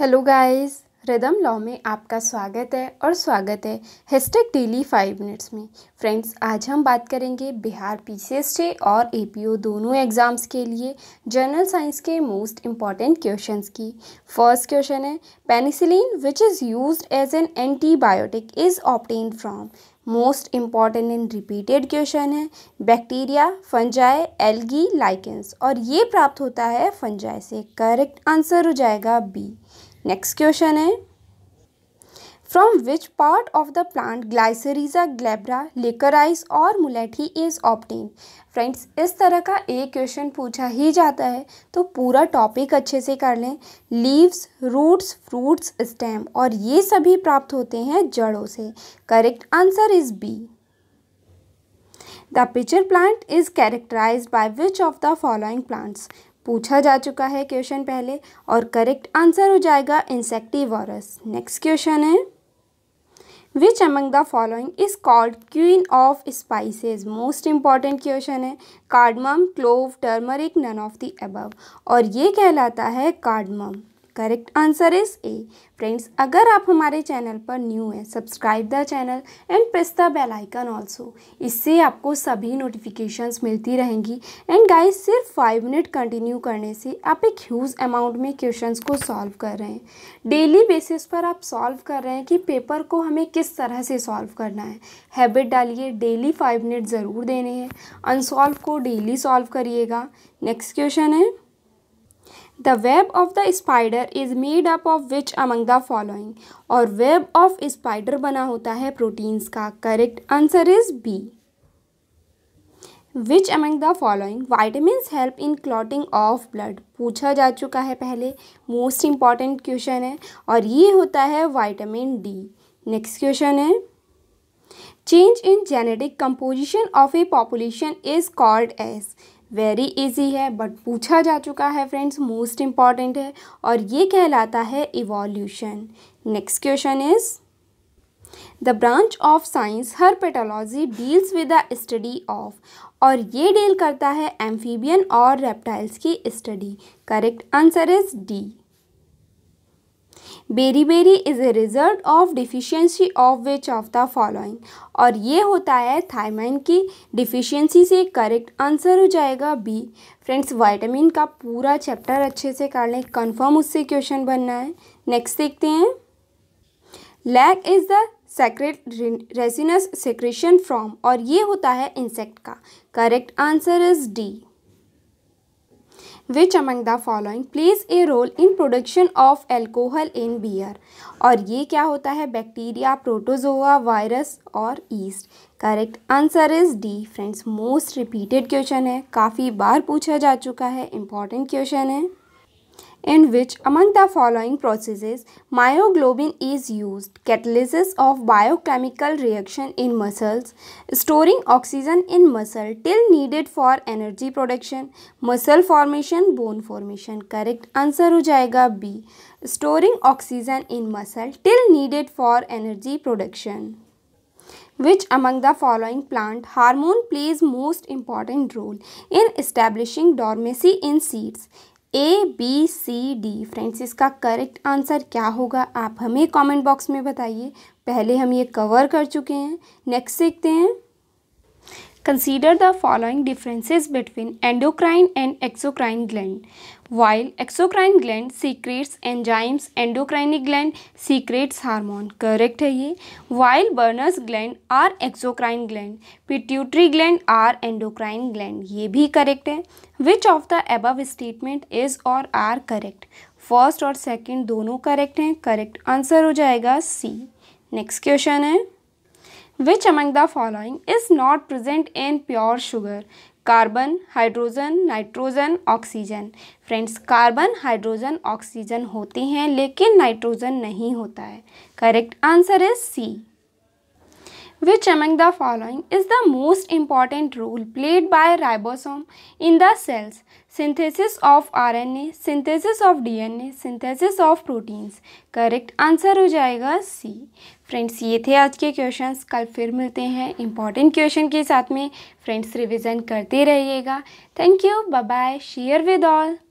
Hello guys rhythm law में आपका स्वागत है और स्वागत है हेस्टेक डेली फाइव मिनट्स में फ्रेंड्स आज हम बात करेंगे बिहार पी सी और ए दोनों एग्ज़ाम्स के लिए जनरल साइंस के मोस्ट इम्पॉर्टेंट क्वेश्चंस की फर्स्ट क्वेश्चन है penicillin which is used as an antibiotic is obtained from most important and repeated question है बैक्टीरिया फंजाई एल्गी लाइकेंस और ये प्राप्त होता है फंजाई से करेक्ट आंसर हो जाएगा बी नेक्स्ट क्वेश्चन है from which part of the plant glycyrrhiza glabra liquorice और मुलेठी इज ऑप्टेन फ्रेंड्स इस तरह का एक क्वेश्चन पूछा ही जाता है तो पूरा टॉपिक अच्छे से कर लें लीव्स रूट्स फ्रूट्स स्टेम और ये सभी प्राप्त होते हैं जड़ों से correct answer is B the pitcher plant is characterise by which of the following plants पूछा जा चुका है क्वेश्चन पहले और करेक्ट आंसर हो जाएगा इंसेक्टिवरस नेक्स्ट क्वेश्चन है which among the following is called queen of spices most important question है cardamom clove turmeric none of the above और ये कहलाता है cardamom correct answer is A friends अगर आप हमारे चैनल पर न्यू हैं subscribe the channel and press the bell icon also इससे आपको सभी नोटिफिकेशंस मिलती रहेंगी एंड गाइस सिर्फ फाइव मिनट कंटिन्यू करने से आप एक ह्यूज अमाउंट में क्वेश्चंस को सॉल्व कर रहे हैं डेली बेसिस पर आप सॉल्व कर रहे हैं कि पेपर को हमें किस तरह से सॉल्व करना है हैबिट डालिए डेली फाइव मिनट ज़रूर देने हैं अनसॉल्व को डेली सॉल्व करिएगा नेक्स्ट क्वेश्चन है the web of the spider is made up of which among the following और वेब ऑफ स्पाइडर बना होता है प्रोटीन्स का correct answer is B which among the following vitamins help in clotting of blood पूछा जा चुका है पहले मोस्ट इंपॉर्टेंट क्वेश्चन है और ये होता है वाइटामिन डी नेक्स्ट क्वेश्चन है change in genetic composition of a population is called as very easy है बट पूछा जा चुका है फ्रेंड्स मोस्ट इम्पॉर्टेंट है और ये कहलाता है evolution next question is the branch of science herpetology deals with the study of और ये डील करता है एम्फीबियन और रेप्टाइल्स की study correct answer is D beriberi is a result of deficiency of which of the following और ये होता है थायमाइन की डिफिशियंसी से करेक्ट आंसर हो जाएगा बी फ्रेंड्स वाइटामिन का पूरा चैप्टर अच्छे से कर लें कन्फर्म उससे क्वेश्चन बनना है नेक्स्ट देखते हैं lac is the secret resinous secretion from और ये होता है इंसेक्ट का correct answer is D which among the following plays a role in production of alcohol in beer और ये क्या होता है बैक्टीरिया प्रोटोजोआ वायरस और yeast correct answer is D friends most repeated question है काफ़ी बार पूछा जा चुका है इंपॉर्टेंट क्वेश्चन है in which among the following processes myoglobin is used catalysis of biochemical reaction in muscles storing oxygen in muscle till needed for energy production muscle formation bone formation correct answer ho jayega b storing oxygen in muscle till needed for energy production which among the following plant hormone plays most important role in establishing dormancy in seeds A B C D friends इसका correct answer क्या होगा आप हमें comment box में बताइए पहले हम ये कवर कर चुके हैं नेक्स्ट सीखते हैं Consider the following differences between endocrine and exocrine gland. While exocrine gland secretes enzymes, endocrine gland secretes hormone. Correct है ये While Burner's gland are exocrine gland, pituitary gland are endocrine gland. ये भी correct है Which of the above statement is or are correct? First और second दोनों correct हैं correct answer हो जाएगा सी नेक्स्ट क्वेश्चन है which among the following is not present in pure sugar carbon hydrogen nitrogen oxygen friends carbon hydrogen oxygen होते हैं लेकिन nitrogen नहीं होता है correct answer is C which among the following is the most important role played by ribosome in the cells synthesis of R N A synthesis of D N A synthesis of proteins correct answer हो जाएगा सी friends ये थे आज के questions कल फिर मिलते हैं इंपॉर्टेंट क्वेश्चन के साथ में फ्रेंड्स रिवीजन करते रहिएगा thank you bye bye share with all